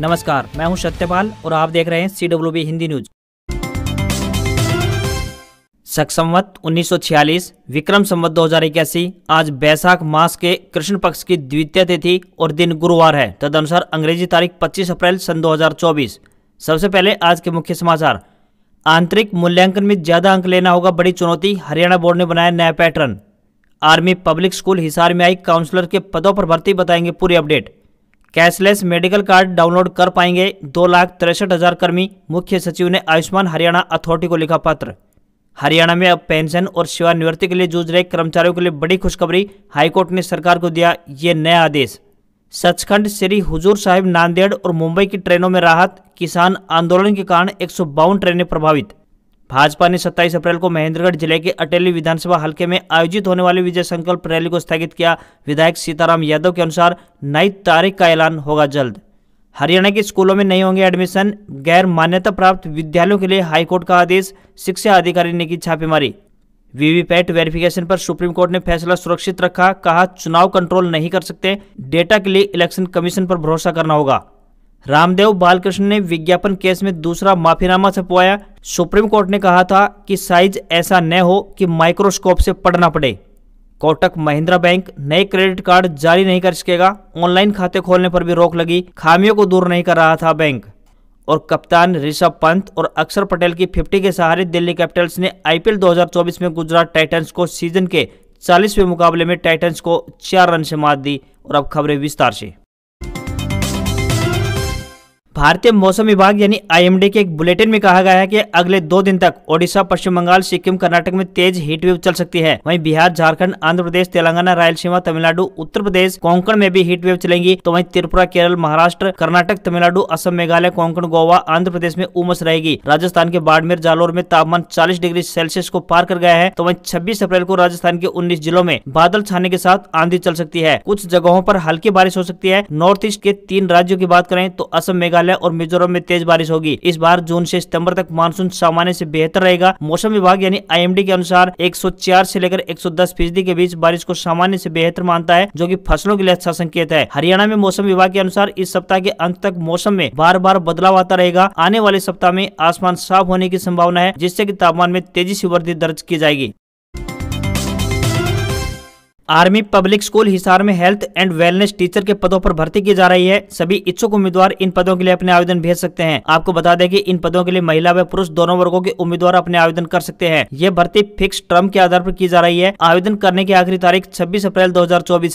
नमस्कार मैं हूं सत्यपाल और आप देख रहे हैं C W B Hindi news सक्षमवत 1946 विक्रम संवत दो आज बैसाख मास के कृष्ण पक्ष की द्वितीय तिथि और दिन गुरुवार है तदनुसार अंग्रेजी तारीख 25 अप्रैल सन 2024 सबसे पहले आज के मुख्य समाचार आंतरिक मूल्यांकन में ज्यादा अंक लेना होगा बड़ी चुनौती हरियाणा बोर्ड ने बनाया नया pattern army public school Hisar में आई काउंसलर के पदों पर भर्ती बताएंगे पूरी update cashless medical card download कर पाएंगे दो लाख तिरसठ हजार कर्मी मुख्य सचिव ने आयुष्मान हरियाणा अथॉरिटी को लिखा पत्र हरियाणा में अब पेंशन और सेवानिवृत्ति के लिए जूझ रहे कर्मचारियों के लिए बड़ी खुशखबरी हाईकोर्ट ने सरकार को दिया ये नया आदेश सचखंड श्री हुजूर साहिब नांदेड़ और मुंबई की ट्रेनों में राहत किसान आंदोलन के कारण एक ट्रेनें प्रभावित भाजपा ने 27 अप्रैल को महेंद्रगढ़ जिले के अटेली विधानसभा हल्के में आयोजित होने वाली विजय संकल्प रैली को स्थगित किया विधायक सीताराम यादव के अनुसार नई तारीख का ऐलान होगा जल्द हरियाणा के स्कूलों में नहीं होंगे एडमिशन गैर मान्यता प्राप्त विद्यालयों के लिए हाईकोर्ट का आदेश शिक्षा अधिकारी ने की छापेमारी वीवीपैट वेरिफिकेशन पर सुप्रीम कोर्ट ने फैसला सुरक्षित रखा कहा चुनाव कंट्रोल नहीं कर सकते डेटा के लिए इलेक्शन कमीशन पर भरोसा करना होगा रामदेव बालकृष्ण ने विज्ञापन केस में दूसरा माफीनामा छपवाया सुप्रीम कोर्ट ने कहा था कि साइज ऐसा न हो कि माइक्रोस्कोप से पढ़ना पड़े कोटक महिंद्रा बैंक नए क्रेडिट कार्ड जारी नहीं कर सकेगा ऑनलाइन खाते खोलने पर भी रोक लगी खामियों को दूर नहीं कर रहा था बैंक और कप्तान ऋषभ पंत और अक्षर पटेल की फिफ्टी के सहारे दिल्ली कैपिटल्स ने आईपीएल 2024 में गुजरात टाइटंस को सीजन के चालीसवें मुकाबले में टाइटंस को चार रन से मात दी और अब खबरें विस्तार से भारतीय मौसम विभाग यानी आईएमडी के एक बुलेटिन में कहा गया है कि अगले दो दिन तक ओडिशा पश्चिम बंगाल सिक्किम कर्नाटक में तेज हीट वेव चल सकती है वहीं बिहार झारखंड आंध्र प्रदेश तेलंगाना रायलसीमा तमिलनाडु उत्तर प्रदेश कोंकण में भी हीट वेव चलेंगी तो वहीं त्रिपुरा केरल महाराष्ट्र कर्नाटक तमिलनाडु असम मेघालय कोंकण गोवा आंध्र प्रदेश में उमस रहेगी राजस्थान के बाड़मेर जालोर में तापमान चालीस डिग्री सेल्सियस को पार कर गया है तो वही छब्बीस अप्रैल को राजस्थान के उन्नीस जिलों में बादल छाने के साथ आंधी चल सकती है कुछ जगहों आरोप हल्की बारिश हो सकती है नॉर्थ ईस्ट के तीन राज्यों की बात करें तो असम मेघालय मेघालय और मिजोरम में तेज बारिश होगी इस बार जून से सितंबर तक मानसून सामान्य से बेहतर रहेगा मौसम विभाग यानी आईएमडी के अनुसार 104 से लेकर 110 फीसदी के बीच बारिश को सामान्य से बेहतर मानता है जो कि फसलों के लिए अच्छा संकेत है हरियाणा में मौसम विभाग के अनुसार इस सप्ताह के अंत तक मौसम में बार बार बदलाव आता रहेगा आने वाले सप्ताह में आसमान साफ होने की संभावना है जिससे की तापमान में तेजी से वृद्धि दर्ज की जाएगी आर्मी पब्लिक स्कूल हिसार में हेल्थ एंड वेलनेस टीचर के पदों पर भर्ती की जा रही है सभी इच्छुक उम्मीदवार इन पदों के लिए अपने आवेदन भेज सकते हैं आपको बता दें कि इन पदों के लिए महिला व पुरुष दोनों वर्गो के उम्मीदवार अपने आवेदन कर सकते हैं ये भर्ती फिक्स टर्म के आधार पर की जा रही है आवेदन करने की आखिरी तारीख छब्बीस अप्रैल दो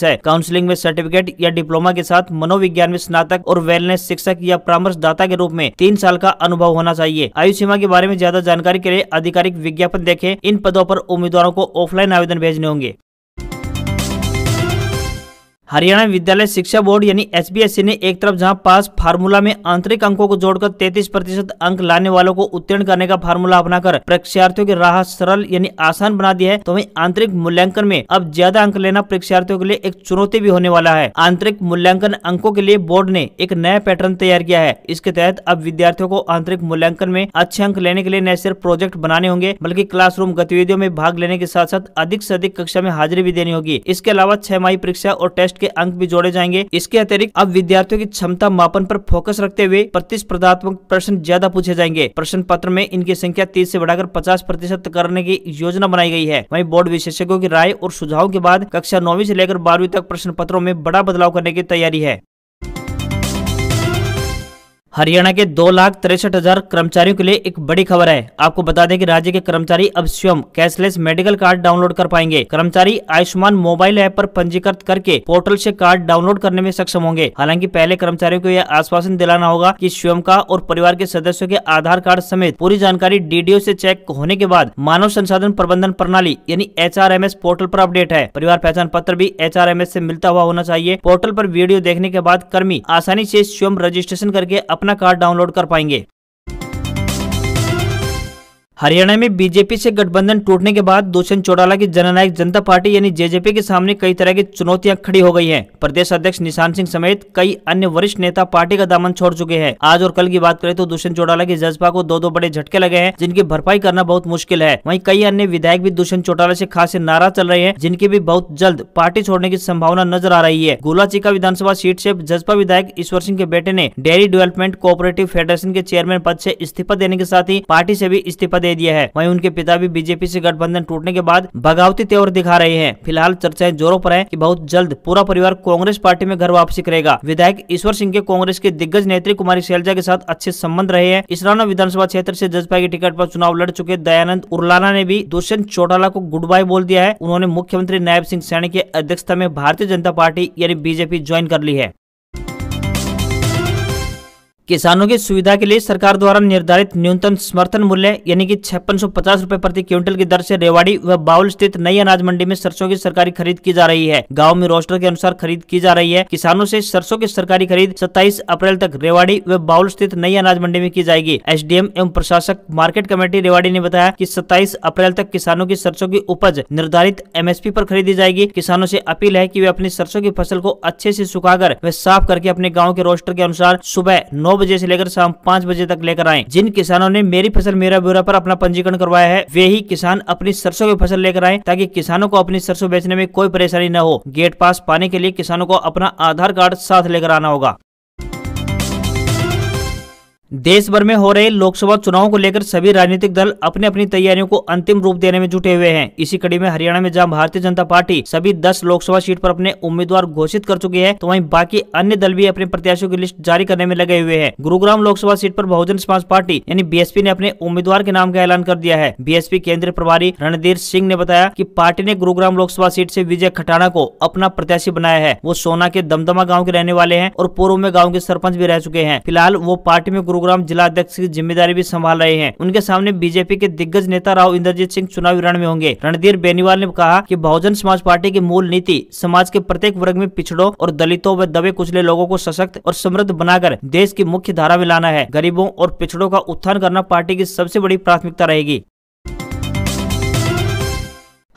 है काउंसिलिंग में सर्टिफिकेट या डिप्लोमा के साथ मनोविज्ञान में स्नातक और वेलनेस शिक्षक या परामर्शदाता के रूप में तीन साल का अनुभव होना चाहिए आयु सीमा के बारे में ज्यादा जानकारी के लिए आधिकारिक विज्ञापन देखे इन पदों आरोप उम्मीदवारों को ऑफलाइन आवेदन भेजने होंगे हरियाणा विद्यालय शिक्षा बोर्ड यानी एसबीएसई ने एक तरफ जहां पास फार्मूला में आंतरिक अंकों को जोड़कर 33 प्रतिशत अंक लाने वालों को उत्तीर्ण करने का फार्मूला अपनाकर परीक्षार्थियों की राह सरल यानी आसान बना दिया है तो वही आंतरिक मूल्यांकन में अब ज्यादा अंक लेना परीक्षार्थियों के लिए एक चुनौती भी होने वाला है आंतरिक मूल्यांकन अंकों के लिए बोर्ड ने एक नया पैटर्न तैयार किया है इसके तहत अब विद्यार्थियों को आंतरिक मूल्यांकन में अच्छे अंक लेने के लिए न सिर्फ प्रोजेक्ट बनाने होंगे बल्कि क्लासरूम गतिविधियों में भाग लेने के साथ साथ अधिक से अधिक कक्षा में हाजिरी भी देनी होगी इसके अलावा छह माही परीक्षा और टेस्ट टेस्ट के अंक भी जोड़े जाएंगे इसके अतिरिक्त अब विद्यार्थियों की क्षमता मापन पर फोकस रखते हुए प्रतिस्पर्धात्मक प्रश्न ज्यादा पूछे जाएंगे प्रश्न पत्र में इनकी संख्या तीस ऐसी बढ़ाकर पचास प्रतिशत करने की योजना बनाई गई है वही बोर्ड विशेषज्ञों की राय और सुझाव के बाद कक्षा नौवीं ऐसी लेकर बारहवीं तक प्रश्न पत्रों में बड़ा बदलाव करने की तैयारी है हरियाणा के दो लाख तिरसठ हजार कर्मचारियों के लिए एक बड़ी खबर है आपको बता दें कि राज्य के कर्मचारी अब स्वयं कैशलेस मेडिकल कार्ड डाउनलोड कर पाएंगे कर्मचारी आयुष्मान मोबाइल ऐप पर पंजीकृत करके पोर्टल से कार्ड डाउनलोड करने में सक्षम होंगे हालांकि पहले कर्मचारियों को यह आश्वासन दिलाना होगा की स्वयं का और परिवार के सदस्यों के आधार कार्ड समेत पूरी जानकारी डी से चेक होने के बाद मानव संसाधन प्रबंधन प्रणाली यानी एच पोर्टल आरोप अपडेट है परिवार पहचान पत्र भी एच आर मिलता हुआ होना चाहिए पोर्टल आरोप वीडियो देखने के बाद कर्मी आसानी ऐसी स्वयं रजिस्ट्रेशन करके अपना कार्ड डाउनलोड कर पाएंगे हरियाणा में बीजेपी से गठबंधन टूटने के बाद दुष्यंत चौटाला की जननायक जनता पार्टी यानी जेजेपी के सामने कई तरह की चुनौतियां खड़ी हो गई हैं। प्रदेश अध्यक्ष निशान सिंह समेत कई अन्य वरिष्ठ नेता पार्टी का दामन छोड़ चुके हैं आज और कल की बात करें तो दुष्यंत चौटाला की जज्बा को दो दो बड़े झटके लगे हैं जिनकी भरपाई करना बहुत मुश्किल है वही कई अन्य विधायक भी दुष्यंत चौटाला ऐसी खासे नाराज चल रहे हैं जिनकी भी बहुत जल्द पार्टी छोड़ने की संभावना नजर आ रही है गोलाचिका विधानसभा सीट ऐसी जजपा विधायक ईश्वर सिंह के बेटे ने डेयरी डेवलपमेंट कोऑपरेटिव फेडरेशन के चेयरमैन पद ऐसी इस्तीफा देने के साथ ही पार्टी ऐसी भी इस्तीफा दे दिया है वहीं उनके पिता भी बीजेपी से गठबंधन टूटने के बाद बगावती तेवर दिखा रहे हैं फिलहाल चर्चाएं जोरों पर है कि बहुत जल्द पूरा परिवार कांग्रेस पार्टी में घर वापसी करेगा विधायक ईश्वर सिंह के कांग्रेस के दिग्गज नेत्री कुमारी शैलजा के साथ अच्छे संबंध रहे हैं इसराना विधानसभा क्षेत्र से जजपा के टिकट पर चुनाव लड़ चुके दयानंद उर्लाना ने भी दुष्यंत चौटाला को गुड बाय बोल दिया है उन्होंने मुख्यमंत्री नायब सिंह सैनी की अध्यक्षता में भारतीय जनता पार्टी यानी बीजेपी ज्वाइन कर ली है किसानों की सुविधा के लिए सरकार द्वारा निर्धारित न्यूनतम समर्थन मूल्य यानी कि छप्पन सौ पचास रूपए प्रति क्विंटल की दर से रेवाड़ी व बाउल स्थित नई अनाज मंडी में सरसों की सरकारी खरीद की जा रही है गांव में रोस्टर के अनुसार खरीद की जा रही है किसानों से सरसों की सरकारी खरीद 27 अप्रैल तक रेवाड़ी व बाउल स्थित नई अनाज मंडी में की जाएगी एस एवं प्रशासक मार्केट कमेटी रेवाड़ी ने बताया की सत्ताईस अप्रैल तक किसानों की सरसों की उपज निर्धारित एम आरोप खरीदी जाएगी किसानों ऐसी अपील है की वे अपनी सरसों की फसल को अच्छे ऐसी सुखा व साफ करके अपने गाँव के रोस्टर के अनुसार सुबह नौ बजे से लेकर शाम पाँच बजे तक लेकर आए जिन किसानों ने मेरी फसल मेरा ब्यूरा पर अपना पंजीकरण करवाया है वे ही किसान अपनी सरसों की फसल लेकर आए ताकि किसानों को अपनी सरसों बेचने में कोई परेशानी न हो गेट पास पाने के लिए किसानों को अपना आधार कार्ड साथ लेकर आना होगा देश भर में हो रहे लोकसभा चुनाव को लेकर सभी राजनीतिक दल अपने अपनी तैयारियों को अंतिम रूप देने में जुटे हुए हैं इसी कड़ी में हरियाणा में जहां भारतीय जनता पार्टी सभी 10 लोकसभा सीट पर अपने उम्मीदवार घोषित कर चुकी है तो वहीं बाकी अन्य दल भी अपने प्रत्याशियों की लिस्ट जारी करने में लगे हुए हैं गुरुग्राम लोकसभा सीट आरोप बहुजन समाज पार्टी यानी बी ने अपने उम्मीदवार के नाम का ऐलान कर दिया है बी केंद्रीय प्रभारी रणधीर सिंह ने बताया की पार्टी ने गुरुग्राम लोकसभा सीट ऐसी विजय खटाना को अपना प्रत्याशी बनाया है वो सोना के दमदमा गाँव के रहने वाले है और पूर्व में गाँव के सरपंच भी रह चुके हैं फिलहाल वो पार्टी में प्रोग्राम अध्यक्ष की जिम्मेदारी भी संभाल रहे हैं उनके सामने बीजेपी के दिग्गज नेता राव इंद्रजीत सिंह चुनावी रण में होंगे रणधीर बेनीवाल ने कहा की बहुजन समाज पार्टी की मूल नीति समाज के प्रत्येक वर्ग में पिछड़ों और दलितों व दबे कुचले लोगों को सशक्त और समृद्ध बनाकर देश की मुख्य धारा में लाना है गरीबों और पिछड़ों का उत्थान करना पार्टी की सबसे बड़ी प्राथमिकता रहेगी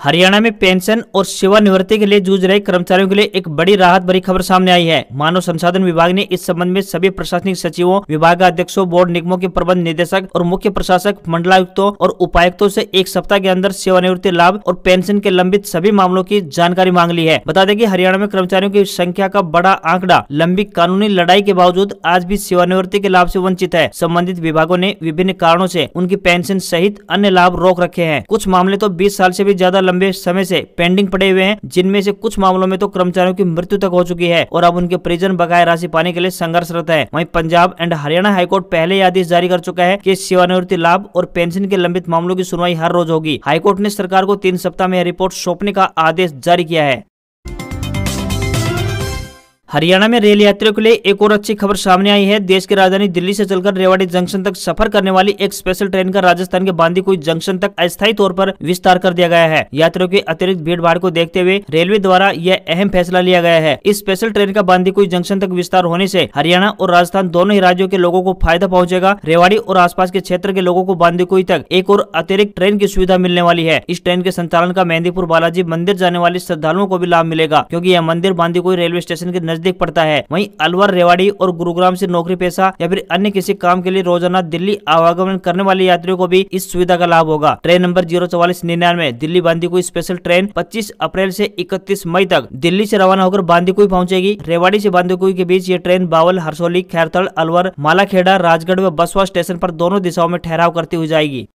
हरियाणा में पेंशन और सेवानिवृत्ति के लिए जूझ रहे कर्मचारियों के लिए एक बड़ी राहत भरी खबर सामने आई है मानव संसाधन विभाग ने इस संबंध में सभी प्रशासनिक सचिवों विभागाध्यक्षों बोर्ड निगमों के प्रबंध निदेशक और मुख्य प्रशासक मंडलायुक्तों और उपायुक्तों से एक सप्ताह के अंदर सेवानिवृत्ति लाभ और पेंशन के लंबित सभी मामलों की जानकारी मांग ली है बता दें की हरियाणा में कर्मचारियों की संख्या का बड़ा आंकड़ा लंबी कानूनी लड़ाई के बावजूद आज भी सेवानिवृत्ति के लाभ ऐसी वंचित है संबंधित विभागों ने विभिन्न कारणों ऐसी उनकी पेंशन सहित अन्य लाभ रोक रखे हैं कुछ मामले तो बीस साल ऐसी भी ज्यादा लंबे समय से पेंडिंग पड़े हुए हैं जिनमें से कुछ मामलों में तो कर्मचारियों की मृत्यु तक हो चुकी है और अब उनके परिजन बकाया राशि पाने के लिए संघर्षरत है वही पंजाब एंड हरियाणा हाईकोर्ट पहले ही आदेश जारी कर चुका है की सेवानिवृत्ति लाभ और पेंशन के लंबित मामलों की सुनवाई हर रोज होगी हाईकोर्ट ने सरकार को तीन सप्ताह में रिपोर्ट सौंपने का आदेश जारी किया है हरियाणा में रेल यात्रियों के लिए एक और अच्छी खबर सामने आई है देश की राजधानी दिल्ली से चलकर रेवाड़ी जंक्शन तक सफर करने वाली एक स्पेशल ट्रेन का राजस्थान के बांदीकुई जंक्शन तक अस्थायी तौर पर विस्तार कर दिया गया है यात्रियों के अतिरिक्त भीड़ भाड़ को देखते हुए रेलवे द्वारा यह अहम फैसला लिया गया है इस स्पेशल ट्रेन का बांदीकुई जंक्शन तक विस्तार होने ऐसी हरियाणा और राजस्थान दोनों ही राज्यों के लोगों को फायदा पहुँचेगा रेवाड़ी और आसपास के क्षेत्र के लोगों को बांदीकुई तक एक और अतिरिक्त ट्रेन की सुविधा मिलने वाली है इस ट्रेन के संचालन का मेहंदीपुर बालाजी मंदिर जाने वाले श्रद्धालुओं को भी लाभ मिलेगा क्यूँकी यह मंदिर बांदीकुई रेलवे स्टेशन के नजदीक पड़ता है वही अलवर रेवाड़ी और गुरुग्राम ऐसी नौकरी पेशा या फिर अन्य किसी काम के लिए रोजाना दिल्ली आवागमन करने वाले यात्रियों को भी इस सुविधा का लाभ होगा ट्रेन नंबर जीरो चौवालीस निन्यानवे दिल्ली बांदीकुई स्पेशल ट्रेन पच्चीस अप्रैल ऐसी इकतीस मई तक दिल्ली ऐसी रवाना होकर बांदीकुई पहुँचेगी रेवाड़ी ऐसी बांदीकुई के बीच ये ट्रेन बावल हरसोली खैरतल अलवर मालाखेड़ा राजगढ़ व बसवा स्टेशन आरोप दोनों दिशाओं में ठहराव करती हुई जाएगी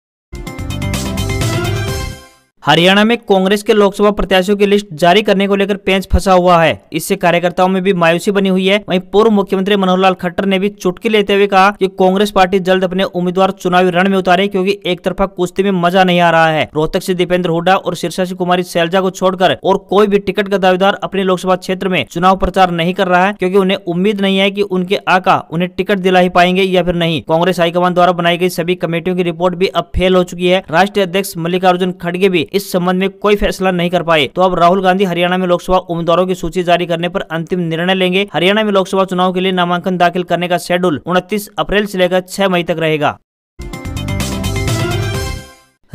हरियाणा में कांग्रेस के लोकसभा प्रत्याशियों की लिस्ट जारी करने को लेकर पेंच फंसा हुआ है इससे कार्यकर्ताओं में भी मायूसी बनी हुई है वहीं पूर्व मुख्यमंत्री मनोहर लाल खट्टर ने भी चुटकी लेते हुए कहा कि कांग्रेस पार्टी जल्द अपने उम्मीदवार चुनावी रण में उतारे क्योंकि एक तरफा कुश्ती में मजा नहीं आ रहा है रोहतक ऐसी दीपेंद्र हुडा और सिरसा ऐसी कुमारी सैलजा को छोड़कर और कोई भी टिकट का दावेदार अपने लोकसभा क्षेत्र में चुनाव प्रचार नहीं कर रहा है क्यूँकी उन्हें उम्मीद नहीं है की उनके आका उन्हें टिकट दिला ही पाएंगे या फिर नहीं कांग्रेस हाईकमान द्वारा बनाई गई सभी कमेटियों की रिपोर्ट भी अब फेल हो चुकी है राष्ट्रीय अध्यक्ष मल्लिकार्जुन खड़गे भी इस संबंध में कोई फैसला नहीं कर पाए तो अब राहुल गांधी हरियाणा में लोकसभा उम्मीदवारों की सूची जारी करने पर अंतिम निर्णय लेंगे हरियाणा में लोकसभा चुनाव के लिए नामांकन दाखिल करने का शेड्यूल उनतीस अप्रैल से लेकर छह मई तक रहेगा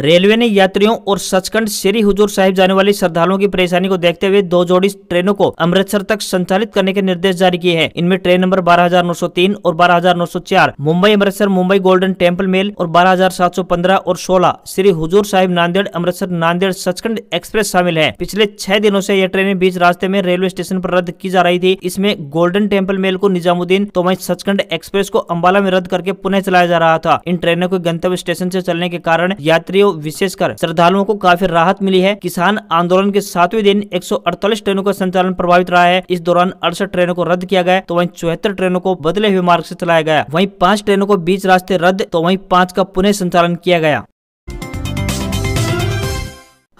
रेलवे ने यात्रियों और सचखंड श्री हुजूर साहिब जाने वाले श्रद्धालुओं की परेशानी को देखते हुए दो जोड़ी ट्रेनों को अमृतसर तक संचालित करने के निर्देश जारी किए हैं इनमें ट्रेन नंबर 12903 और 12904 Mumbai Amritsar Mumbai golden temple mail और 12715 और 16 श्री हुजूर साहिब नांदेड़ अमृतसर नांदेड़ सचखंड एक्सप्रेस शामिल है पिछले छह दिनों ऐसी यह ट्रेनें बीच रास्ते में रेलवे स्टेशन आरोप रद्द की जा रही थी इसमें गोल्डन टेम्पल मेल को निजामुद्दीन तो वही सचखंड एक्सप्रेस को अम्बाला में रद्द करके पुनः चलाया जा रहा था इन ट्रेनों के गंतव्य स्टेशन ऐसी चलने के कारण यात्रियों विशेषकर श्रद्धालुओं को काफी राहत मिली है किसान आंदोलन के सातवें दिन एक ट्रेनों का संचालन प्रभावित रहा है इस दौरान अड़सठ ट्रेनों को रद्द किया गया तो वही चौहत्तर ट्रेनों को बदले हुए मार्ग ऐसी चलाया गया वही पांच ट्रेनों को बीच रास्ते रद्द तो वही पांच का पुनः संचालन किया गया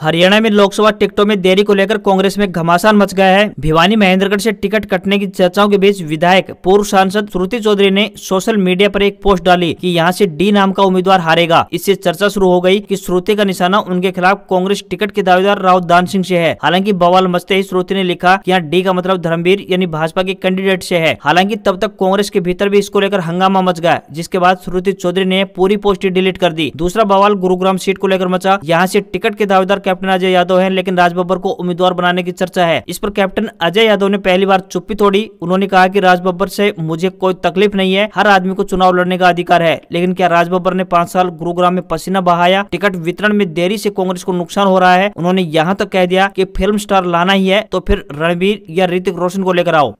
हरियाणा में लोकसभा टिकटों में देरी को लेकर कांग्रेस में घमासान मच गया है भिवानी महेंद्रगढ़ से टिकट कटने की चर्चाओं के बीच विधायक पूर्व सांसद श्रुति चौधरी ने सोशल मीडिया पर एक पोस्ट डाली कि यहां से डी नाम का उम्मीदवार हारेगा इससे चर्चा शुरू हो गई कि श्रुति का निशाना उनके खिलाफ कांग्रेस टिकट के दावेदार राहुल दान सिंह ऐसी है हालांकि बवाल मचते ही श्रुति ने लिखा की यहाँ डी का मतलब धर्मवीर यानी भाजपा के कैंडिडेट ऐसी है हालांकि तब तक कांग्रेस के भीतर भी इसको लेकर हंगामा मच गया जिसके बाद श्रुति चौधरी ने पूरी पोस्ट डिलीट कर दी दूसरा बवाल गुरुग्राम सीट को लेकर मचा यहाँ ऐसी टिकट के दावेदार कैप्टन अजय यादव है लेकिन राज बब्बर को उम्मीदवार बनाने की चर्चा है इस पर कैप्टन अजय यादव ने पहली बार चुप्पी तोड़ी उन्होंने कहा की राज बब्बर से मुझे कोई तकलीफ नहीं है हर आदमी को चुनाव लड़ने का अधिकार है लेकिन क्या राज बब्बर ने पांच साल गुरुग्राम में पसीना बहाया टिकट वितरण में देरी ऐसी कांग्रेस को नुकसान हो रहा है उन्होंने यहाँ तक कह दिया की फिल्म स्टार लाना ही है तो फिर रणवीर या ऋतिक रोशन को लेकर आओ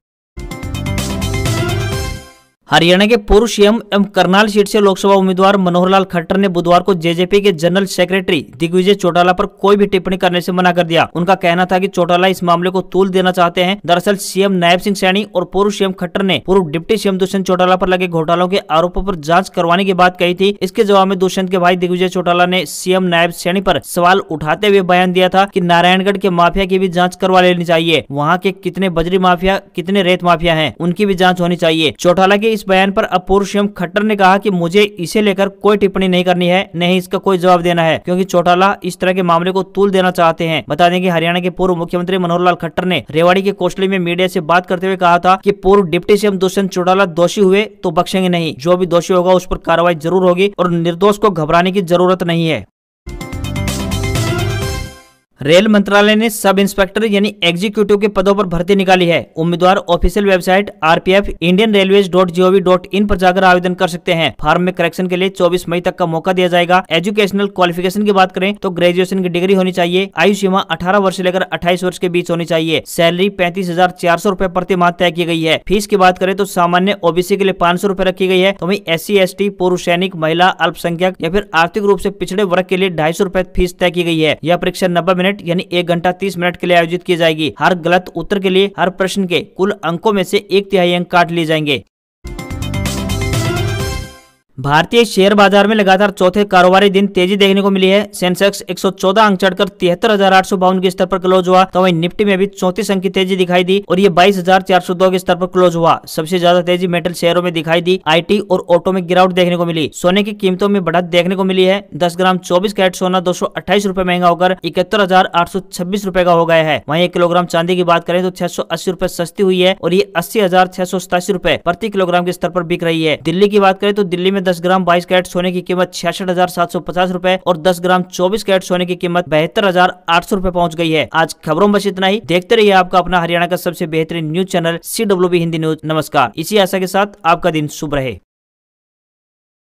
हरियाणा के पूर्व सीएम एवं करनाल सीट से लोकसभा उम्मीदवार मनोहर लाल खट्टर ने बुधवार को जेजेपी के जनरल सेक्रेटरी दिग्विजय चौटाला पर कोई भी टिप्पणी करने से मना कर दिया उनका कहना था कि चौटाला इस मामले को तूल देना चाहते हैं दरअसल सीएम नायब सिंह सैनी और पूर्व सीएम खट्टर ने पूर्व डिप्टी सीएम दुष्यंत चौटाला आरोप लगे घोटालों के आरोपों आरोप जाँच करवाने की बात कही थी इसके जवाब में दुष्यंत के भाई दिग्विजय चौटाला ने सीएम नायब सैनी आरोप सवाल उठाते हुए बयान दिया था की नारायणगढ़ के माफिया की भी जाँच करवा लेनी चाहिए वहाँ के कितने बजरी माफिया कितने रेत माफिया है उनकी भी जाँच होनी चाहिए चौटाला के इस बयान पर अपूर्व सीएम खट्टर ने कहा कि मुझे इसे लेकर कोई टिप्पणी नहीं करनी है नहीं इसका कोई जवाब देना है क्योंकि चौटाला इस तरह के मामले को तूल देना चाहते हैं बता दें कि हरियाणा के पूर्व मुख्यमंत्री मनोहर लाल खट्टर ने रेवाड़ी के कोसली में मीडिया से बात करते हुए कहा था कि पूर्व डिप्टी सीएम दुष्यंत चौटाला दोषी हुए तो बख्शेंगे नहीं जो भी दोषी होगा उस पर कार्रवाई जरूर होगी और निर्दोष को घबराने की जरूरत नहीं है रेल मंत्रालय ने सब इंस्पेक्टर यानी एग्जीक्यूटिव के पदों पर भर्ती निकाली है उम्मीदवार official website RPF Indian railway dot gov dot in पर जाकर आवेदन कर सकते हैं फॉर्म में करेक्शन के लिए 24 मई तक का मौका दिया जाएगा एजुकेशनल क्वालिफिकेशन की बात करें तो ग्रेजुएशन की डिग्री होनी चाहिए आयु सीमा अठारह वर्ष लेकर अट्ठाईस वर्ष के बीच होनी चाहिए सैलरी पैंतीस हजार चार सौ रूपए प्रति माह तय की गई है फीस की बात करें तो सामान्य ओबीसी के लिए पाँच सौ रूपए रखी गई है तो वही एस सी एस टी पूर्व सैनिक महिला अल्पसंख्यक या फिर आर्थिक रूप ऐसी पिछड़े वर्ग के लिए ढाई सौ रूपए फीस तय की गई है यह परीक्षा नब्बे मिनट मिनट यानी एक घंटा तीस मिनट के लिए आयोजित की जाएगी हर गलत उत्तर के लिए हर प्रश्न के कुल अंकों में से एक तिहाई अंक काट लिए जाएंगे भारतीय शेयर बाजार में लगातार चौथे कारोबारी दिन तेजी देखने को मिली है सेंसेक्स 114 अंक चढ़कर तिहत्तर के स्तर पर क्लोज हुआ तो वहीं निफ्टी में भी चौतीस अंक की तेजी दिखाई दी और ये 22,402 के स्तर पर क्लोज हुआ सबसे ज्यादा तेजी मेटल शेयरों में दिखाई दी आईटी और ऑटो में गिरावट देखने को मिली सोने की कीमतों में बढ़त देखने को मिली है दस ग्राम चौबीस कैरेट सोना दो सौ महंगा होकर इकहत्तर हजार का हो गया है वही एक किलोग्राम चांदी की बात करें तो छह रुपए सस्ती हुई है और ये अस्सी प्रति किलोग्राम के स्तर पर बिक रही है दिल्ली की बात करें तो दिल्ली में दस ग्राम बाईस कैरेट सोने की कीमत छियासठ हजार सात सौ पचास रूपए और दस ग्राम चौबीस कैरेट सोने की कीमत बहत्तर हजार आठ सौ रूपए पहुँच गई है आज खबरों में बस इतना ही देखते रहिए आपका अपना हरियाणा का सबसे बेहतरीन news channel C Hindi news नमस्कार इसी आशा के साथ आपका दिन शुभ रहे